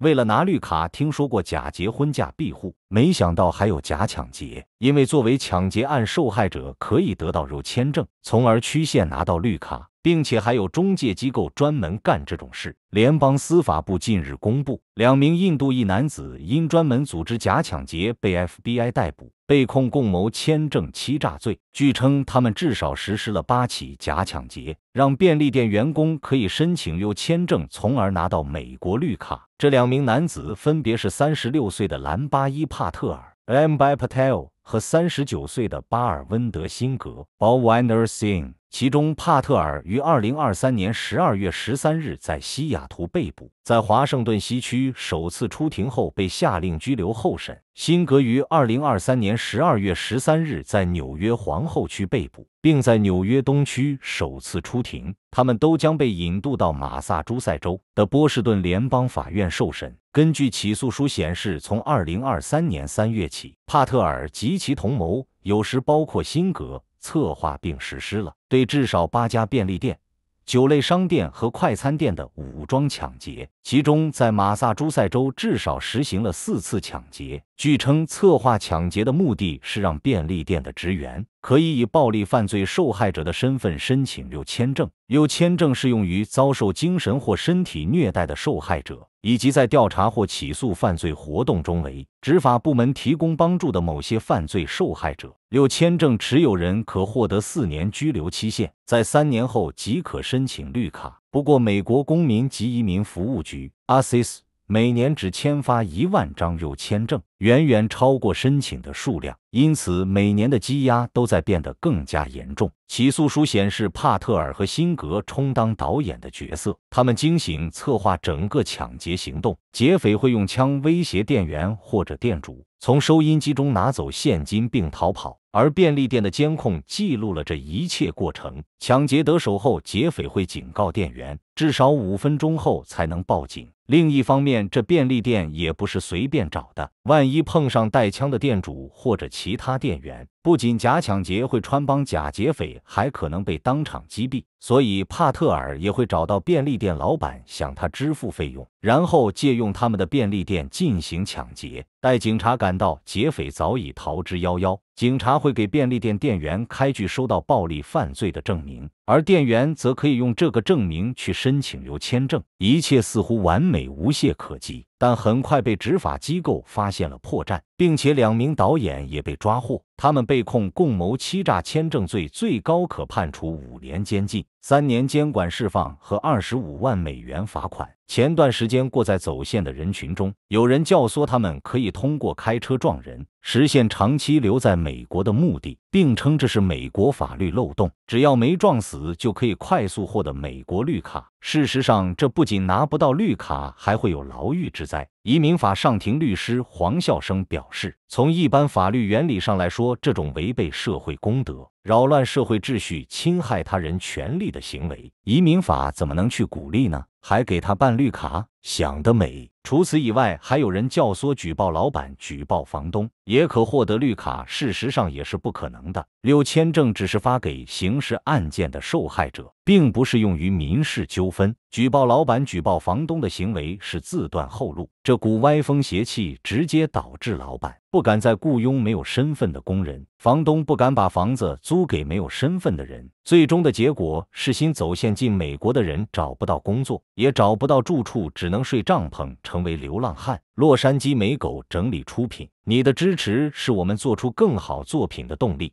为了拿绿卡，听说过假结婚假庇护，没想到还有假抢劫。因为作为抢劫案受害者，可以得到入签证，从而曲线拿到绿卡，并且还有中介机构专门干这种事。联邦司法部近日公布，两名印度裔男子因专门组织假抢劫被 FBI 逮捕。被控共谋签证欺诈罪。据称，他们至少实施了八起假抢劫，让便利店员工可以申请优签证，从而拿到美国绿卡。这两名男子分别是三十六岁的兰巴伊帕特尔 a m b i y Patel） 和三十九岁的巴尔温德辛格 （Bawinder Singh）。其中，帕特尔于二零二三年十二月十三日在西雅图被捕，在华盛顿西区首次出庭后被下令拘留候审。辛格于二零二三年十二月十三日在纽约皇后区被捕，并在纽约东区首次出庭。他们都将被引渡到马萨诸塞州的波士顿联邦法院受审。根据起诉书显示，从二零二三年三月起，帕特尔及其同谋，有时包括辛格。策划并实施了对至少八家便利店、酒类商店和快餐店的武装抢劫，其中在马萨诸塞州至少实行了四次抢劫。据称，策划抢劫的目的是让便利店的职员。可以以暴力犯罪受害者的身份申请六签证。六签证适用于遭受精神或身体虐待的受害者，以及在调查或起诉犯罪活动中为执法部门提供帮助的某些犯罪受害者。六签证持有人可获得四年拘留期限，在三年后即可申请绿卡。不过，美国公民及移民服务局 （USCIS）。每年只签发一万张入签证，远远超过申请的数量，因此每年的积压都在变得更加严重。起诉书显示，帕特尔和辛格充当导演的角色，他们惊醒策划整个抢劫行动。劫匪会用枪威胁店员或者店主，从收音机中拿走现金并逃跑。而便利店的监控记录了这一切过程。抢劫得手后，劫匪会警告店员，至少五分钟后才能报警。另一方面，这便利店也不是随便找的。万一碰上带枪的店主或者其他店员，不仅假抢劫会穿帮，假劫匪还可能被当场击毙。所以，帕特尔也会找到便利店老板，向他支付费用，然后借用他们的便利店进行抢劫。待警察赶到，劫匪早已逃之夭夭。警察会给便利店店员开具收到暴力犯罪的证明。而店员则可以用这个证明去申请留签证，一切似乎完美无懈可击。但很快被执法机构发现了破绽，并且两名导演也被抓获。他们被控共谋欺诈签证罪，最高可判处五年监禁、三年监管释放和二十五万美元罚款。前段时间，过在走线的人群中，有人教唆他们可以通过开车撞人，实现长期留在美国的目的，并称这是美国法律漏洞，只要没撞死，就可以快速获得美国绿卡。事实上，这不仅拿不到绿卡，还会有牢狱之灾。移民法上庭律师黄孝生表示，从一般法律原理上来说，这种违背社会公德、扰乱社会秩序、侵害他人权利的行为，移民法怎么能去鼓励呢？还给他办绿卡，想得美！除此以外，还有人教唆举报老板、举报房东，也可获得绿卡。事实上也是不可能的。六签证只是发给刑事案件的受害者，并不适用于民事纠纷。举报老板、举报房东的行为是自断后路，这股歪风邪气直接导致老板不敢再雇佣没有身份的工人，房东不敢把房子租给没有身份的人。最终的结果是，新走线进美国的人找不到工作。也找不到住处，只能睡帐篷，成为流浪汉。洛杉矶美狗整理出品。你的支持是我们做出更好作品的动力。